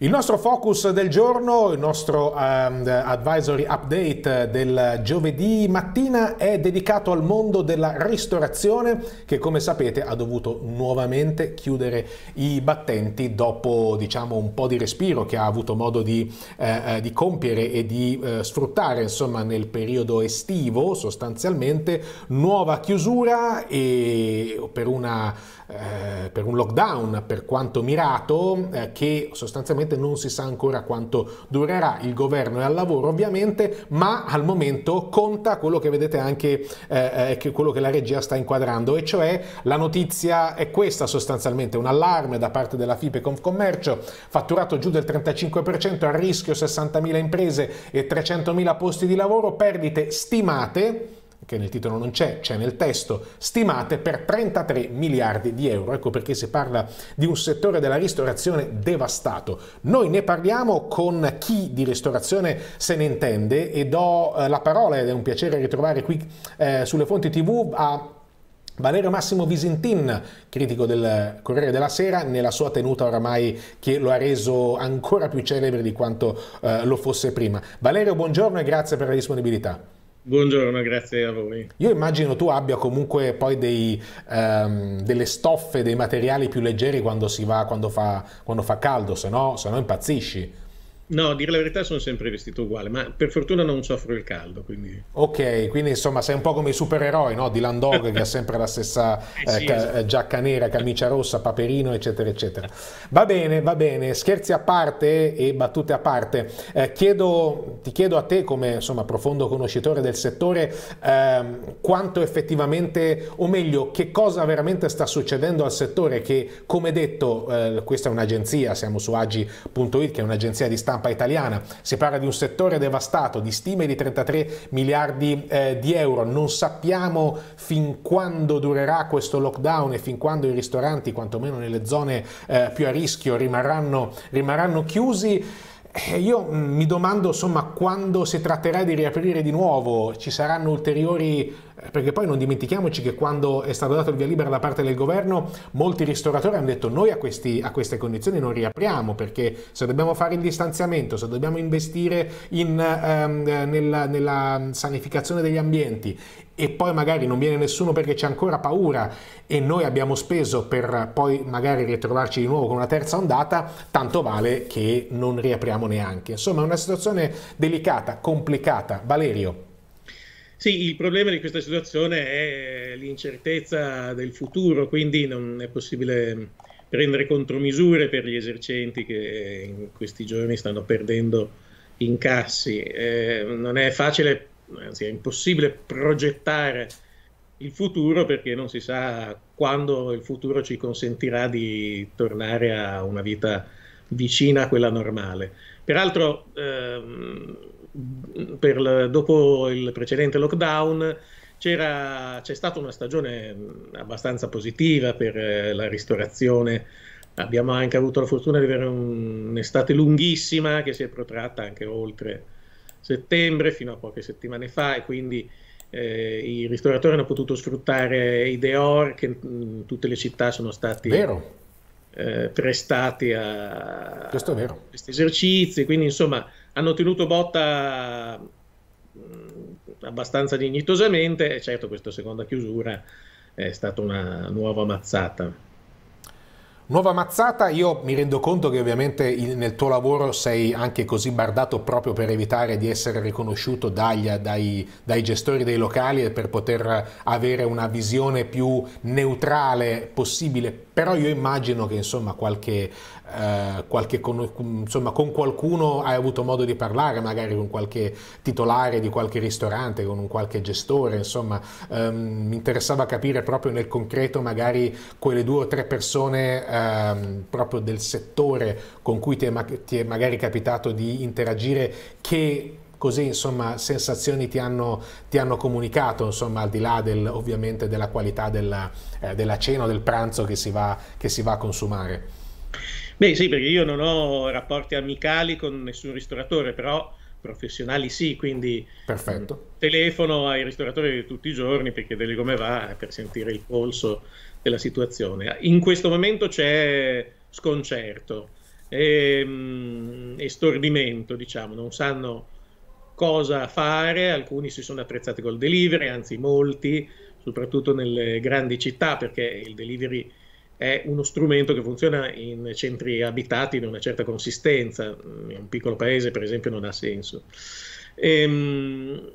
Il nostro focus del giorno, il nostro um, advisory update del giovedì mattina è dedicato al mondo della ristorazione che come sapete ha dovuto nuovamente chiudere i battenti dopo diciamo un po' di respiro che ha avuto modo di, eh, eh di compiere e di eh, sfruttare insomma nel periodo estivo sostanzialmente nuova chiusura e per una eh, per un lockdown per quanto mirato eh, che sostanzialmente non si sa ancora quanto durerà. Il governo è al lavoro ovviamente, ma al momento conta quello che vedete anche eh, eh, che quello che la regia sta inquadrando e cioè la notizia è questa sostanzialmente, un allarme da parte della FIPE Confcommercio, fatturato giù del 35%, a rischio 60.000 imprese e 300.000 posti di lavoro, perdite stimate che nel titolo non c'è, c'è nel testo, stimate per 33 miliardi di euro. Ecco perché si parla di un settore della ristorazione devastato. Noi ne parliamo con chi di ristorazione se ne intende e do eh, la parola, ed è un piacere ritrovare qui eh, sulle fonti TV, a Valerio Massimo Visentin, critico del Corriere della Sera, nella sua tenuta oramai che lo ha reso ancora più celebre di quanto eh, lo fosse prima. Valerio, buongiorno e grazie per la disponibilità. Buongiorno, grazie a voi. Io immagino tu abbia comunque poi dei, um, delle stoffe, dei materiali più leggeri quando, si va, quando, fa, quando fa, caldo, se no, se no impazzisci. No, a dire la verità sono sempre vestito uguale, ma per fortuna non soffro il caldo. Quindi... Ok, quindi insomma sei un po' come i supereroi, no? Di Landog che ha sempre la stessa eh, sì, eh, esatto. giacca nera, camicia rossa, paperino, eccetera, eccetera. Va bene, va bene, scherzi a parte e battute a parte. Eh, chiedo, ti chiedo a te, come insomma, profondo conoscitore del settore, ehm, quanto effettivamente, o meglio, che cosa veramente sta succedendo al settore che, come detto, eh, questa è un'agenzia, siamo su agi.it, che è un'agenzia di stampa stampa italiana. Si parla di un settore devastato, di stime di 33 miliardi eh, di euro. Non sappiamo fin quando durerà questo lockdown e fin quando i ristoranti, quantomeno nelle zone eh, più a rischio, rimarranno, rimarranno chiusi. Eh, io mm, mi domando insomma quando si tratterà di riaprire di nuovo, ci saranno ulteriori perché poi non dimentichiamoci che quando è stato dato il via libera da parte del governo, molti ristoratori hanno detto noi a, questi, a queste condizioni non riapriamo, perché se dobbiamo fare il distanziamento, se dobbiamo investire in, ehm, nella, nella sanificazione degli ambienti e poi magari non viene nessuno perché c'è ancora paura e noi abbiamo speso per poi magari ritrovarci di nuovo con una terza ondata, tanto vale che non riapriamo neanche. Insomma è una situazione delicata, complicata. Valerio. Sì, il problema di questa situazione è l'incertezza del futuro, quindi non è possibile prendere contromisure per gli esercenti che in questi giorni stanno perdendo incassi. Eh, non è facile, anzi è impossibile progettare il futuro perché non si sa quando il futuro ci consentirà di tornare a una vita vicina a quella normale. Peraltro ehm, per, dopo il precedente lockdown c'è stata una stagione abbastanza positiva per eh, la ristorazione. Abbiamo anche avuto la fortuna di avere un'estate lunghissima che si è protratta anche oltre settembre, fino a poche settimane fa, e quindi eh, i ristoratori hanno potuto sfruttare i Deor che in mm, tutte le città sono stati eh, prestati a, a questi esercizi. Quindi, insomma, hanno tenuto botta mm, abbastanza dignitosamente e certo questa seconda chiusura è stata una nuova mazzata. Nuova mazzata, io mi rendo conto che ovviamente nel tuo lavoro sei anche così bardato proprio per evitare di essere riconosciuto dagli, dai, dai, gestori dei locali e per poter avere una visione più neutrale possibile però io immagino che insomma, qualche, eh, qualche con, insomma, con, qualcuno hai avuto modo di parlare, magari con qualche titolare di qualche ristorante, con un qualche gestore, insomma, ehm, mi interessava capire proprio nel concreto magari quelle due o tre persone ehm, proprio del settore con cui ti è, ti è magari capitato di interagire che così insomma sensazioni ti hanno, ti hanno comunicato insomma al di là del, ovviamente della qualità della, eh, della cena o del pranzo che si va, che si va a consumare beh sì perché io non ho rapporti amicali con nessun ristoratore però professionali sì, quindi Perfetto. telefono ai ristoratori tutti i giorni per chiedergli come va, eh, per sentire il polso della situazione. In questo momento c'è sconcerto e, ehm, e stordimento, diciamo, non sanno cosa fare, alcuni si sono attrezzati col delivery, anzi molti, soprattutto nelle grandi città, perché il delivery è uno strumento che funziona in centri abitati di una certa consistenza, in un piccolo paese per esempio non ha senso. Ehm,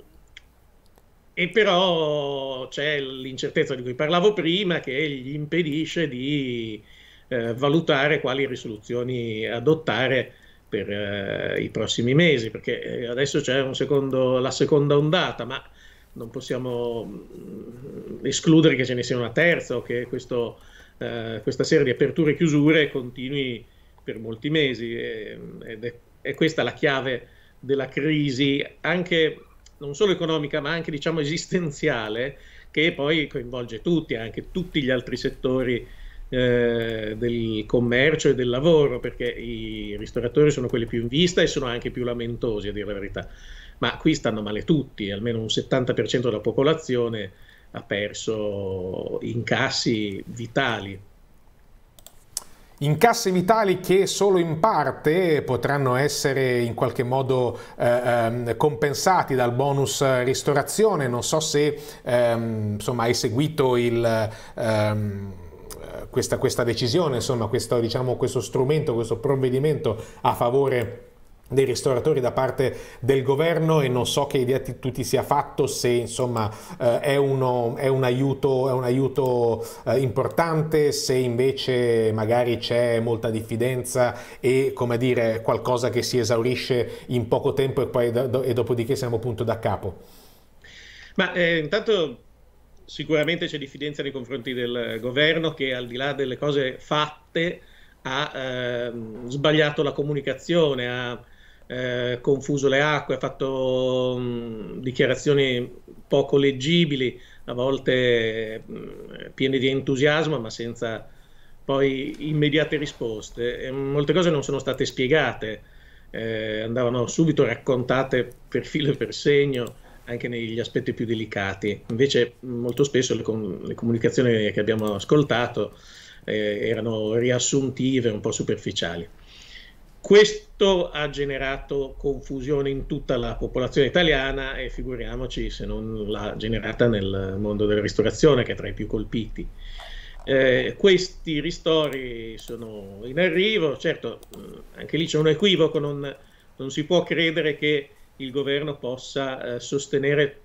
e però c'è l'incertezza di cui parlavo prima che gli impedisce di eh, valutare quali risoluzioni adottare per eh, i prossimi mesi, perché eh, adesso c'è secondo, la seconda ondata, ma non possiamo mm, escludere che ce ne sia una terza o che questo, eh, questa serie di aperture e chiusure continui per molti mesi e, ed è, è questa la chiave della crisi anche non solo economica ma anche diciamo esistenziale che poi coinvolge tutti, anche tutti gli altri settori eh, del commercio e del lavoro, perché i ristoratori sono quelli più in vista e sono anche più lamentosi, a dire la verità. Ma qui stanno male tutti, almeno un 70% della popolazione ha perso incassi vitali. Incassi vitali che solo in parte potranno essere in qualche modo eh, ehm, compensati dal bonus ristorazione. Non so se ehm, insomma, hai seguito il... Ehm, questa, questa, decisione, insomma, questo, diciamo, questo strumento, questo provvedimento a favore dei ristoratori da parte del governo e non so che idea tu ti sia fatto se insomma eh, è, uno, è, un aiuto, è un aiuto eh, importante se invece magari c'è molta diffidenza e come dire qualcosa che si esaurisce in poco tempo e poi do e dopodiché siamo appunto da capo. Ma eh, intanto sicuramente c'è diffidenza nei confronti del governo che al di là delle cose fatte ha eh, sbagliato la comunicazione, ha eh, confuso le acque, ha fatto mh, mm, dichiarazioni poco leggibili, a volte mh, mm, piene di entusiasmo ma senza poi immediate risposte. E molte cose non sono state spiegate, eh, andavano subito raccontate per filo e per segno anche negli aspetti più delicati. Invece molto spesso le, com le comunicazioni che abbiamo ascoltato eh, erano riassuntive, un po' superficiali. Questo ha generato confusione in tutta la popolazione italiana e figuriamoci se non l'ha generata nel mondo della ristorazione che è tra i più colpiti. Eh, questi ristori sono in arrivo, certo anche lì c'è un equivoco, non, non si può credere che il governo possa eh, sostenere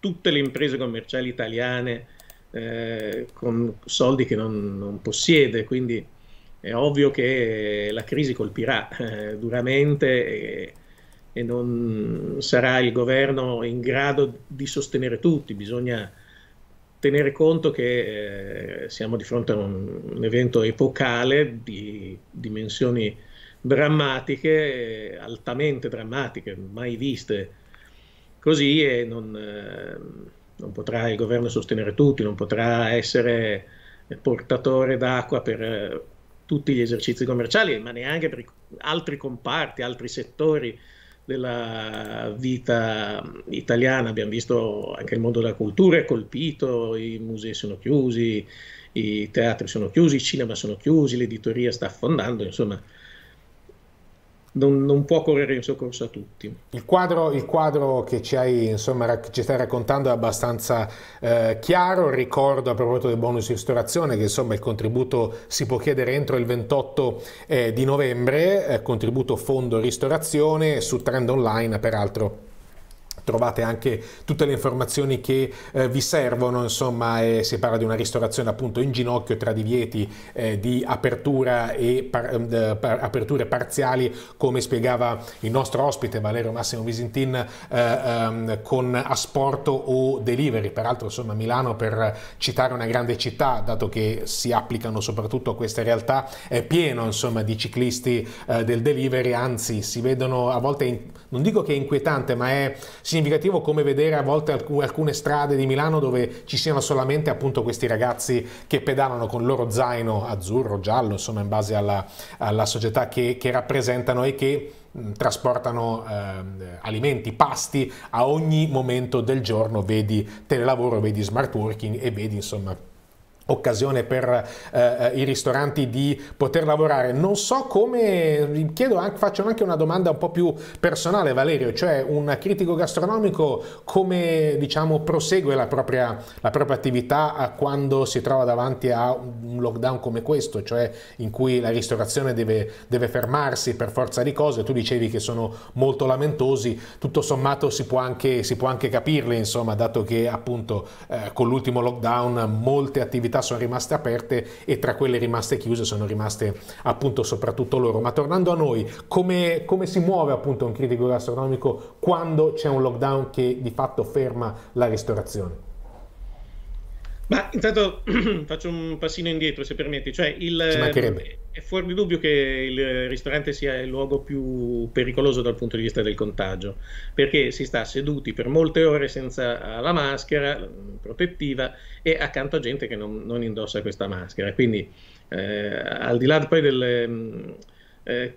tutte le imprese commerciali italiane eh, con soldi che non, non, possiede, quindi è ovvio che la crisi colpirà eh, duramente e, e, non sarà il governo in grado di sostenere tutti, bisogna tenere conto che eh, siamo di fronte a un, un evento epocale di dimensioni drammatiche, altamente drammatiche, mai viste così e non, eh, non, potrà il governo sostenere tutti, non potrà essere portatore d'acqua per eh, tutti gli esercizi commerciali, ma neanche per altri comparti, altri settori della vita italiana. Abbiamo visto anche il mondo della cultura è colpito, i musei sono chiusi, i teatri sono chiusi, i cinema sono chiusi, l'editoria sta affondando, insomma non, non, può correre in soccorso a tutti. Il quadro, il quadro che ci, hai, insomma, ci, stai raccontando è abbastanza eh, chiaro. Ricordo a proposito del bonus ristorazione che insomma, il contributo si può chiedere entro il 28 eh, di novembre, eh, contributo fondo ristorazione su Trend Online peraltro trovate anche tutte le informazioni che eh, vi servono, insomma eh, si parla di una ristorazione appunto in ginocchio tra divieti eh, di apertura e par ehm, par aperture parziali come spiegava il nostro ospite Valerio Massimo Visintin eh, ehm, con asporto o delivery, peraltro insomma Milano per citare una grande città dato che si applicano soprattutto a queste realtà è pieno insomma di ciclisti eh, del delivery, anzi si vedono a volte, in, non dico che è inquietante ma è significativo significativo come vedere a volte alcune strade di Milano dove ci siano solamente appunto questi ragazzi che pedalano con il loro zaino azzurro, giallo, insomma in base alla, alla società che, che rappresentano e che trasportano eh, alimenti, pasti a ogni momento del giorno, vedi telelavoro, vedi smart working e vedi insomma occasione per eh, i ristoranti di poter lavorare. Non so come, chiedo anche, faccio anche una domanda un po' più personale Valerio, cioè un critico gastronomico come diciamo prosegue la propria, la propria attività quando si trova davanti a un lockdown come questo, cioè in cui la ristorazione deve, deve fermarsi per forza di cose, tu dicevi che sono molto lamentosi, tutto sommato si può anche, si può anche capirle insomma, dato che appunto eh, con l'ultimo lockdown molte attività sono rimaste aperte e tra quelle rimaste chiuse sono rimaste appunto soprattutto loro. Ma tornando a noi, come, come si muove appunto un critico gastronomico quando c'è un lockdown che di fatto ferma la ristorazione? Ma intanto faccio un passino indietro se permetti, cioè il, è fuori di dubbio che il ristorante sia il luogo più pericoloso dal punto di vista del contagio, perché si sta seduti per molte ore senza la maschera protettiva e accanto a gente che non, non indossa questa maschera. Quindi eh, al di là poi delle, mm, eh,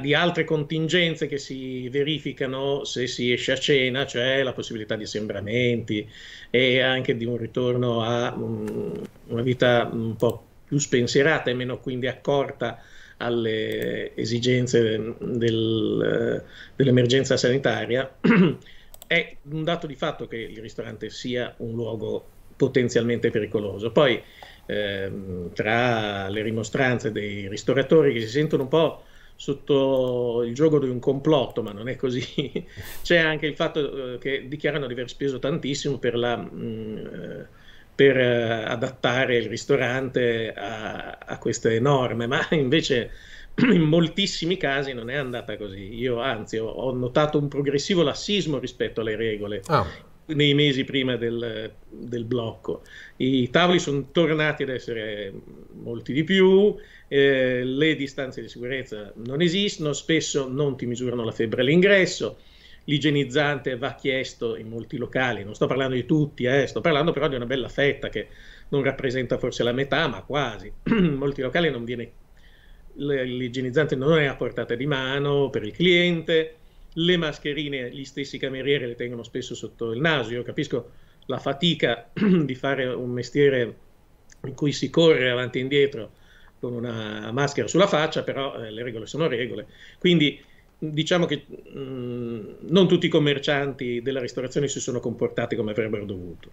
di altre contingenze che si verificano se si esce a cena, cioè la possibilità di assembramenti e anche di un ritorno a um, una vita un po' più spensierata e meno quindi accorta alle esigenze del, dell'emergenza sanitaria, è un dato di fatto che il ristorante sia un luogo potenzialmente pericoloso. Poi ehm, tra le rimostranze dei ristoratori che si sentono un po' sotto il gioco di un complotto, ma non è così, c'è anche il fatto eh, che dichiarano di aver speso tantissimo per la... Mh, mm, eh, per eh, adattare il ristorante a, a queste norme, ma invece in moltissimi casi non è andata così. Io anzi ho notato un progressivo lassismo rispetto alle regole. Oh. Nei mesi prima del, del, blocco, i tavoli sono tornati ad essere molti di più, eh, le distanze di sicurezza non esistono, spesso non ti misurano la febbre all'ingresso, l'igienizzante va chiesto in molti locali, non sto parlando di tutti, eh, sto parlando però di una bella fetta che non rappresenta forse la metà, ma quasi. in molti locali non viene, l'igienizzante non è a portata di mano per il cliente, le mascherine gli stessi camerieri le tengono spesso sotto il naso, io capisco la fatica di fare un mestiere in cui si corre avanti e indietro con una maschera sulla faccia, però eh, le regole sono regole. Quindi diciamo che mh, mm, non tutti i commercianti della ristorazione si sono comportati come avrebbero dovuto.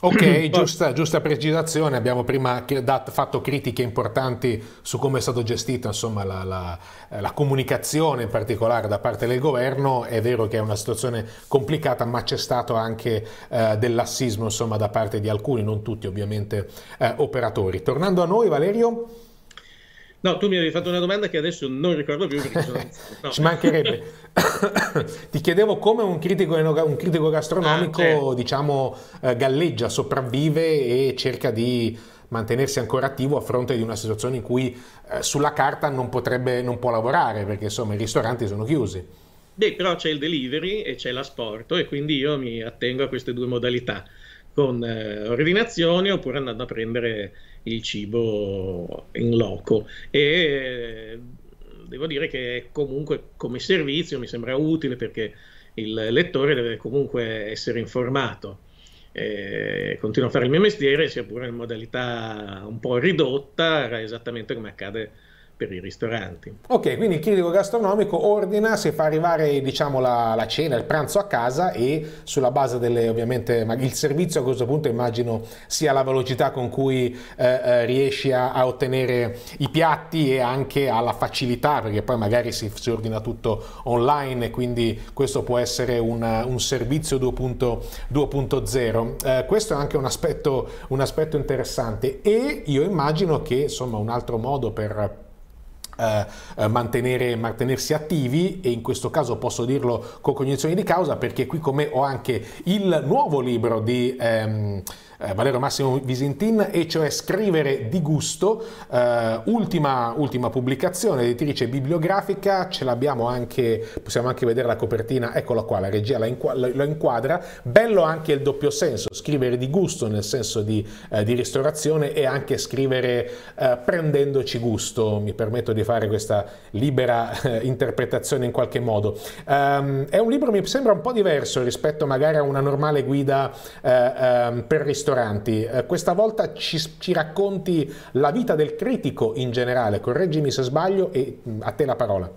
Ok, giusta, giusta, precisazione, abbiamo prima fatto critiche importanti su come è stata gestita insomma, la, la, la, comunicazione in particolare da parte del governo, è vero che è una situazione complicata ma c'è stato anche eh, del lassismo insomma, da parte di alcuni, non tutti ovviamente, eh, operatori. Tornando a noi Valerio... No, tu mi avevi fatto una domanda che adesso non ricordo più perché sono... no. Ci mancherebbe. Ti chiedevo come un critico, un critico gastronomico, ah, certo. diciamo, eh, galleggia, sopravvive e cerca di mantenersi ancora attivo a fronte di una situazione in cui eh, sulla carta non, potrebbe, non può lavorare perché insomma i ristoranti sono chiusi. Beh, però c'è il delivery e c'è l'asporto e quindi io mi attengo a queste due modalità con eh, ordinazioni oppure andando a prendere il cibo in loco. E eh, devo dire che comunque come servizio mi sembra utile perché il lettore deve comunque essere informato. E continuo a fare il mio mestiere, sia pure in modalità un po' ridotta, esattamente come accade per i ristoranti. Ok, quindi il critico gastronomico ordina, si fa arrivare diciamo, la, la, cena, il pranzo a casa e sulla base delle, ovviamente, il servizio a questo punto immagino sia la velocità con cui eh, eh, riesci a, a, ottenere i piatti e anche alla facilità, perché poi magari si, si ordina tutto online, quindi questo può essere un, un servizio 2.0. Eh, questo è anche un aspetto, un aspetto interessante e io immagino che insomma un altro modo per eh, eh, mantenere, mantenersi attivi e in questo caso posso dirlo con cognizione di causa perché qui con me ho anche il nuovo libro di... Ehm, eh, Valerio Massimo Visintin e cioè Scrivere di gusto, eh, ultima, ultima, pubblicazione, editrice bibliografica, ce l'abbiamo anche, possiamo anche vedere la copertina, eccola qua, la regia la, inquadra, la inquadra. bello anche il doppio senso, scrivere di gusto nel senso di, eh, di ristorazione e anche scrivere eh, prendendoci gusto, mi permetto di fare questa libera eh, interpretazione in qualche modo. Um, è un libro mi sembra un po' diverso rispetto magari a una normale guida eh, ehm, per ristorazione, ristoranti. Eh, questa volta ci, ci, racconti la vita del critico in generale, correggimi se sbaglio e mm, a te la parola.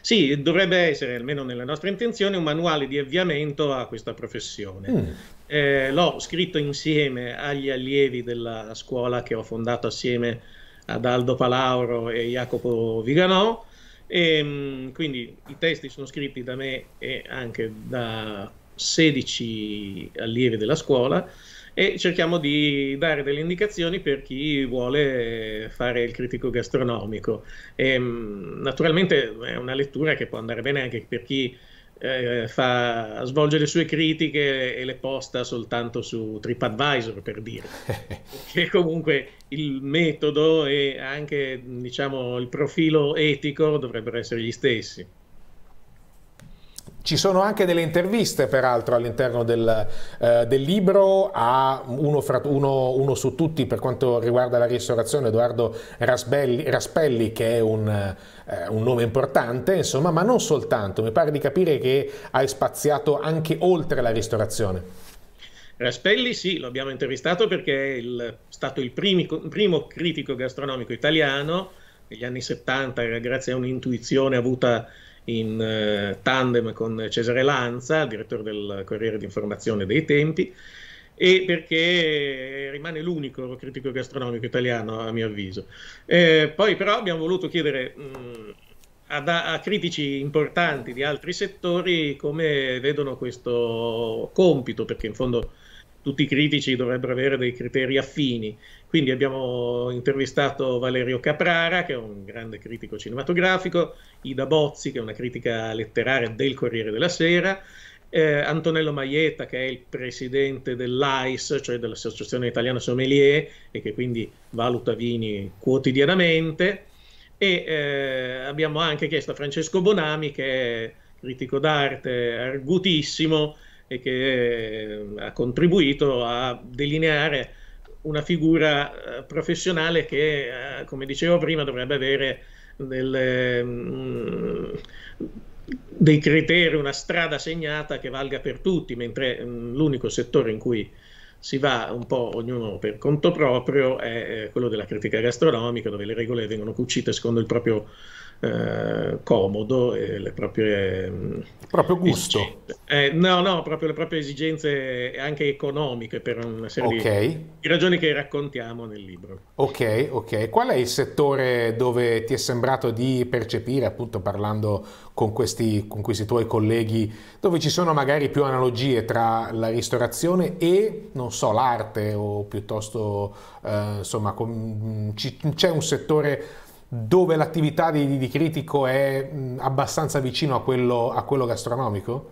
Sì, dovrebbe essere, almeno nella nostra intenzione, un manuale di avviamento a questa professione. Mm. Eh, l'ho scritto insieme agli allievi della scuola che ho fondato assieme ad Aldo Palauro e Jacopo Viganò. E, ehm, quindi i testi sono scritti da me e anche da 16 allievi della scuola e cerchiamo di dare delle indicazioni per chi vuole fare il critico gastronomico. E, ehm, naturalmente è una lettura che può andare bene anche per chi eh, fa, svolge le sue critiche e le posta soltanto su TripAdvisor per dire che comunque il metodo e anche diciamo, il profilo etico dovrebbero essere gli stessi. Ci sono anche delle interviste, peraltro, all'interno del, eh, del libro, a uno, fra, uno, uno, su tutti per quanto riguarda la ristorazione, Edoardo Raspelli, Raspelli che è un, eh, un, nome importante, insomma, ma non soltanto, mi pare di capire che hai spaziato anche oltre la ristorazione. Raspelli sì, lo abbiamo intervistato perché è il, stato il primi, primo critico gastronomico italiano, negli anni 70, grazie a un'intuizione avuta in eh, tandem con Cesare Lanza, direttore del Corriere di Informazione dei Tempi, e perché rimane l'unico critico gastronomico italiano, a mio avviso. Eh, poi però abbiamo voluto chiedere mh, mm, a, a critici importanti di altri settori come vedono questo compito, perché in fondo tutti i critici dovrebbero avere dei criteri affini. Quindi abbiamo intervistato Valerio Caprara, che è un grande critico cinematografico, Ida Bozzi, che è una critica letteraria del Corriere della Sera, eh, Antonello Maietta, che è il presidente dell'AIS, cioè dell'Associazione Italiana Sommelier, e che quindi valuta vini quotidianamente. E eh, abbiamo anche chiesto a Francesco Bonami, che è critico d'arte argutissimo, e che eh, ha contribuito a delineare una figura eh, professionale che, eh, come dicevo prima, dovrebbe avere delle, mh, mm, dei criteri, una strada segnata che valga per tutti, mentre mh, mm, l'unico settore in cui si va un po' ognuno per conto proprio è quello della critica gastronomica, dove le regole vengono cucite secondo il proprio eh, comodo e le proprie... Mm, proprio gusto. Eh, no, no, proprio le proprie esigenze anche economiche per una serie okay. di ragioni che raccontiamo nel libro. Ok, ok. Qual è il settore dove ti è sembrato di percepire, appunto parlando con questi, con questi tuoi colleghi, dove ci sono magari più analogie tra la ristorazione e, non so, l'arte o piuttosto, eh, insomma, con, mm, ci, c'è un settore dove l'attività di, di, critico è mh, abbastanza vicino a quello, a quello gastronomico?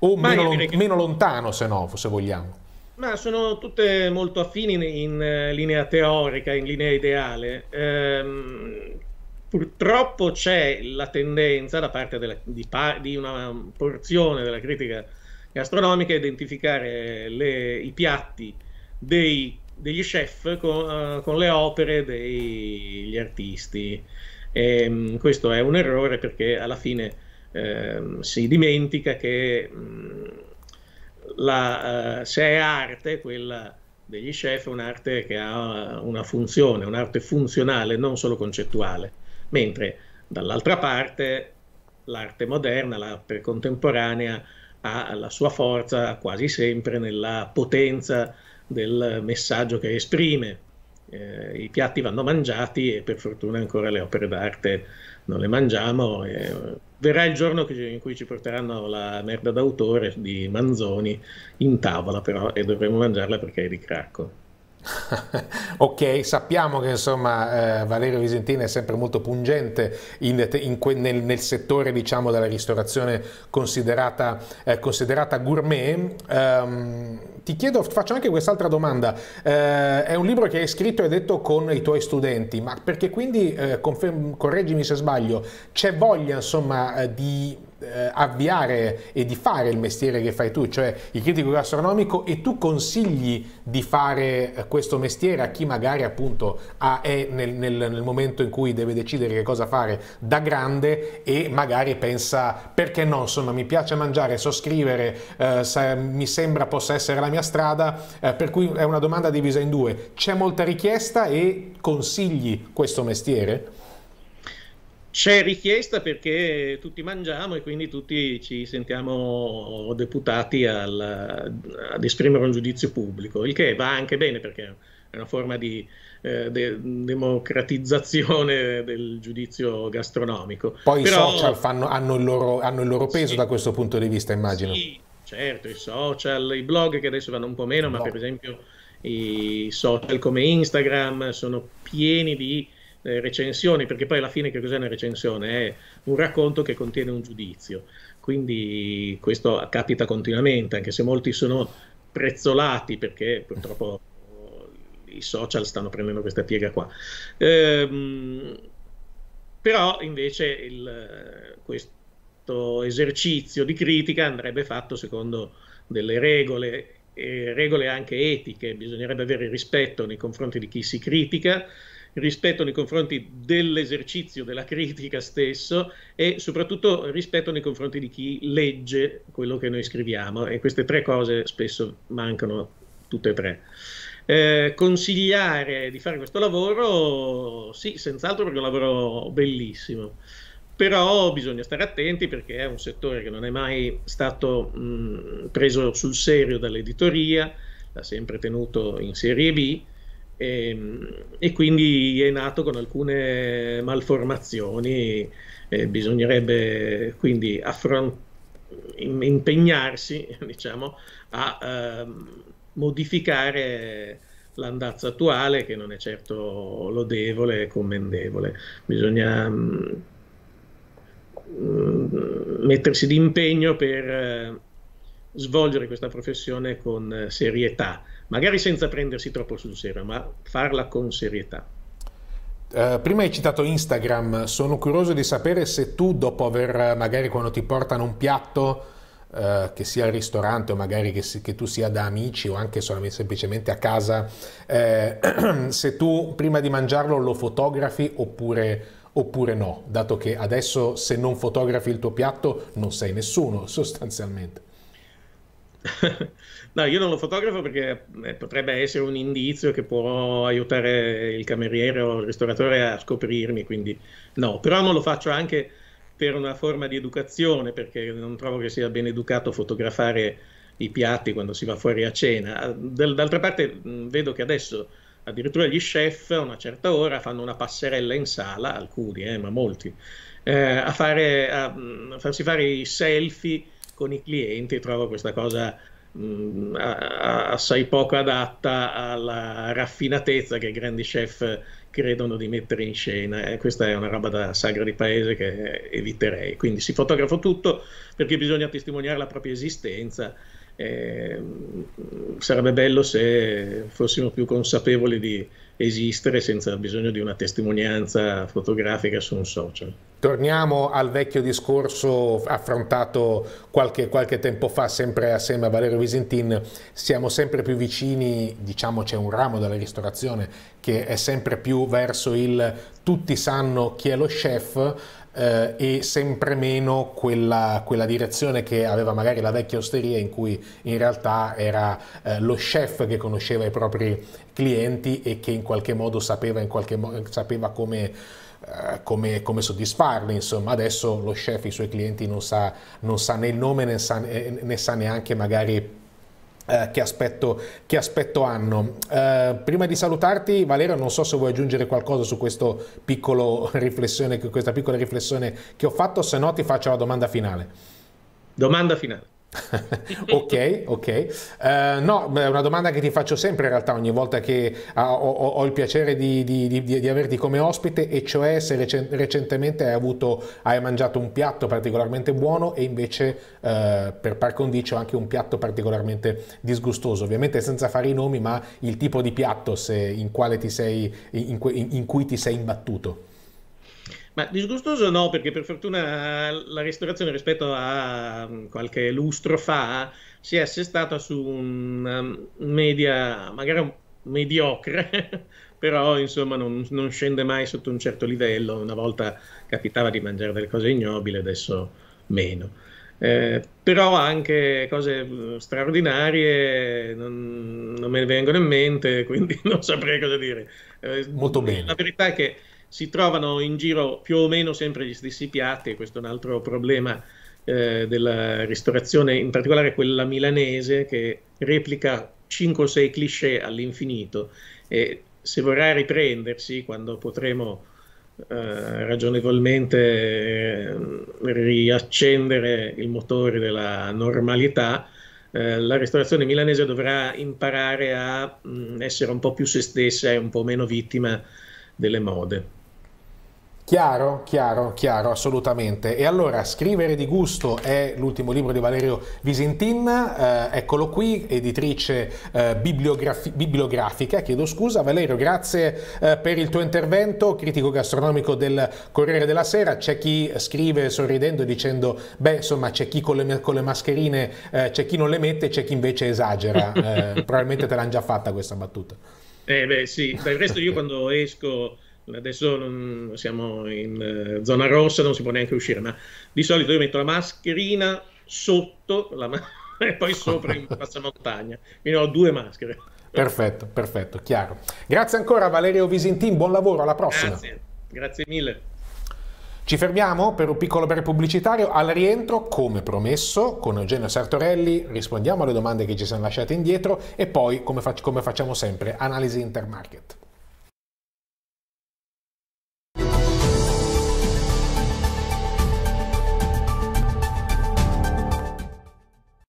O meno, lon che... meno, lontano, se no, se vogliamo? Ma sono tutte molto affini in, in eh, linea teorica, in linea ideale. Ehm, purtroppo c'è la tendenza da parte della, di, di, una porzione della critica gastronomica a identificare le, i piatti dei degli chef con, uh, eh, con le opere degli artisti. E, um, questo è un errore perché alla fine um, si dimentica che um, la, uh, se è arte, quella degli chef è un'arte che ha una funzione, un'arte funzionale, non solo concettuale, mentre dall'altra parte l'arte moderna, l'arte contemporanea ha la sua forza quasi sempre nella potenza del messaggio che esprime. Eh, I piatti vanno mangiati e per fortuna ancora le opere d'arte non le mangiamo. E, eh, verrà il giorno in cui ci porteranno la merda d'autore di Manzoni in tavola, però, e dovremo mangiarla perché è di Cracco. ok, sappiamo che insomma eh, Valerio Visentini è sempre molto pungente in, in que, nel, nel, settore diciamo, della ristorazione considerata, eh, considerata gourmet. Um, ti chiedo, faccio anche quest'altra domanda. Eh, è un libro che hai scritto e detto con i tuoi studenti, ma perché quindi, eh, conferm, correggimi se sbaglio, c'è voglia insomma eh, di eh, avviare e di fare il mestiere che fai tu, cioè il critico gastronomico, e tu consigli di fare eh, questo mestiere a chi magari appunto ha, è nel, nel, nel momento in cui deve decidere che cosa fare da grande e magari pensa perché no, insomma mi piace mangiare, so scrivere, eh, sa, mi sembra possa essere la mia strada, eh, per cui è una domanda divisa in due, c'è molta richiesta e consigli questo mestiere? c'è richiesta perché tutti mangiamo e quindi tutti ci sentiamo deputati al, ad esprimere un giudizio pubblico, il che va anche bene perché è una forma di eh, de- democratizzazione del giudizio gastronomico. Poi Però, i social fanno, hanno, il loro, hanno, il loro, peso sì, da questo punto di vista, immagino. Sì, certo, i social, i blog che adesso vanno un po' meno, no. ma per esempio i social come Instagram sono pieni di eh, recensioni, perché poi alla fine che cos'è una recensione? È un racconto che contiene un giudizio, quindi questo capita continuamente, anche se molti sono prezzolati perché purtroppo i social stanno prendendo questa piega qua. Ehm, però invece il, questo esercizio di critica andrebbe fatto secondo delle regole, regole anche etiche, bisognerebbe avere rispetto nei confronti di chi si critica rispetto nei confronti dell'esercizio della critica stesso e soprattutto rispetto nei confronti di chi legge quello che noi scriviamo e queste tre cose spesso mancano tutte e tre. Eh, consigliare di fare questo lavoro, sì, senz'altro perché è un lavoro bellissimo però bisogna stare attenti perché è un settore che non è mai stato mh, preso sul serio dall'editoria, l'ha sempre tenuto in serie B e, ehm, e, quindi è nato con alcune malformazioni e bisognerebbe quindi affront- impegnarsi diciamo, a uh, modificare l'andazzo attuale che non è certo lodevole e commendevole. Bisogna mm, mm, mettersi d'impegno per eh, svolgere questa professione con serietà magari senza prendersi troppo sul serio, ma farla con serietà. Uh, prima hai citato Instagram, sono curioso di sapere se tu dopo aver, magari quando ti portano un piatto, uh, che sia al ristorante o magari che, si, che, tu sia da amici o anche semplicemente a casa, eh, se tu prima di mangiarlo lo fotografi oppure, oppure no, dato che adesso se non fotografi il tuo piatto non sei nessuno sostanzialmente. No, io non lo fotografo perché eh, potrebbe essere un indizio che può aiutare il cameriere o il ristoratore a scoprirmi, quindi no, però non lo faccio anche per una forma di educazione, perché non trovo che sia ben educato fotografare i piatti quando si va fuori a cena. D'altra parte vedo che adesso addirittura gli chef a una certa ora fanno una passerella in sala, alcuni, eh, ma molti, eh, a, fare, a, a farsi fare i selfie con i clienti, trovo questa cosa mh, mm, assai poco adatta alla raffinatezza che i grandi chef credono di mettere in scena. Eh, questa è una roba da sagra di paese che eviterei. Quindi si fotografa tutto perché bisogna testimoniare la propria esistenza. Eh, sarebbe bello se fossimo più consapevoli di, esistere senza bisogno di una testimonianza fotografica su un social. Torniamo al vecchio discorso affrontato qualche, qualche tempo fa sempre assieme a Valerio Visentin, siamo sempre più vicini, diciamo c'è un ramo della ristorazione che è sempre più verso il tutti sanno chi è lo chef, eh, e sempre meno quella, quella, direzione che aveva magari la vecchia osteria in cui in realtà era eh, lo chef che conosceva i propri clienti e che in qualche modo sapeva, qualche modo, sapeva come, eh, come, come, soddisfarli. Insomma, adesso lo chef i suoi clienti non sa, non sa né il nome né sa, eh, né sa neanche magari eh, che aspetto, che, aspetto, hanno. Eh, prima di salutarti, Valero, non so se vuoi aggiungere qualcosa su questa piccola riflessione che ho fatto, se no ti faccio la domanda finale. Domanda finale. ok, ok. Uh, no, è una domanda che ti faccio sempre in realtà ogni volta che uh, ho, ho, il piacere di, di, di, di, averti come ospite e cioè se recen recentemente hai, avuto, hai, mangiato un piatto particolarmente buono e invece uh, per par condicio anche un piatto particolarmente disgustoso, ovviamente senza fare i nomi ma il tipo di piatto se, in, sei, in, in cui ti sei imbattuto. Ma disgustoso no, perché per fortuna la ristorazione rispetto a mm, qualche lustro fa si è assestata su un mm, media, magari un mediocre, però insomma non, non, scende mai sotto un certo livello. Una volta capitava di mangiare delle cose ignobili, adesso meno. Eh, però anche cose mm, straordinarie non, non, me ne vengono in mente, quindi non saprei cosa dire. Eh, Molto bene. La verità è che si trovano in giro più o meno sempre gli stessi piatti, e questo è un altro problema eh, della ristorazione, in particolare quella milanese che replica 5 o 6 cliché all'infinito e se vorrà riprendersi quando potremo eh, ragionevolmente eh, riaccendere il motore della normalità, eh, la ristorazione milanese dovrà imparare a mh, mm, essere un po' più se stessa e un po' meno vittima delle mode. Chiaro, chiaro, chiaro, assolutamente. E allora, Scrivere di gusto è l'ultimo libro di Valerio Visentin, eh, eccolo qui, editrice eh, bibliografica, chiedo scusa. Valerio, grazie eh, per il tuo intervento, critico gastronomico del Corriere della Sera. C'è chi scrive sorridendo dicendo, beh, insomma, c'è chi con le, con le mascherine, eh, c'è chi non le mette, c'è chi invece esagera. Eh, probabilmente te l'hanno già fatta questa battuta. Eh beh sì, per il resto io quando esco Adesso non, siamo in eh, zona rossa, non si può neanche uscire, ma di solito io metto la mascherina sotto la ma- e poi sopra in passamontagna. Quindi ho due maschere. Perfetto, perfetto, chiaro. Grazie ancora Valerio Visintin, buon lavoro, alla prossima. Grazie, grazie mille. Ci fermiamo per un piccolo breve pubblicitario. Al rientro, come promesso, con Eugenio Sartorelli rispondiamo alle domande che ci siamo lasciate indietro e poi, come, fac- come facciamo sempre, analisi intermarket.